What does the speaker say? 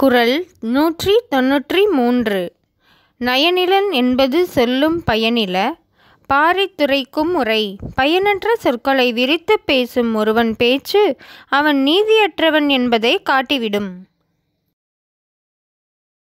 குரல் நூற்றி தொன்னூற்றி மூன்று நயனிலன் என்பது சொல்லும் பயனில பாரித்துரைக்கும் உரை பயனற்ற சொற்களை விரித்து பேசும் ஒருவன் பேச்சு அவன் நீதியற்றவன் என்பதை காட்டிவிடும்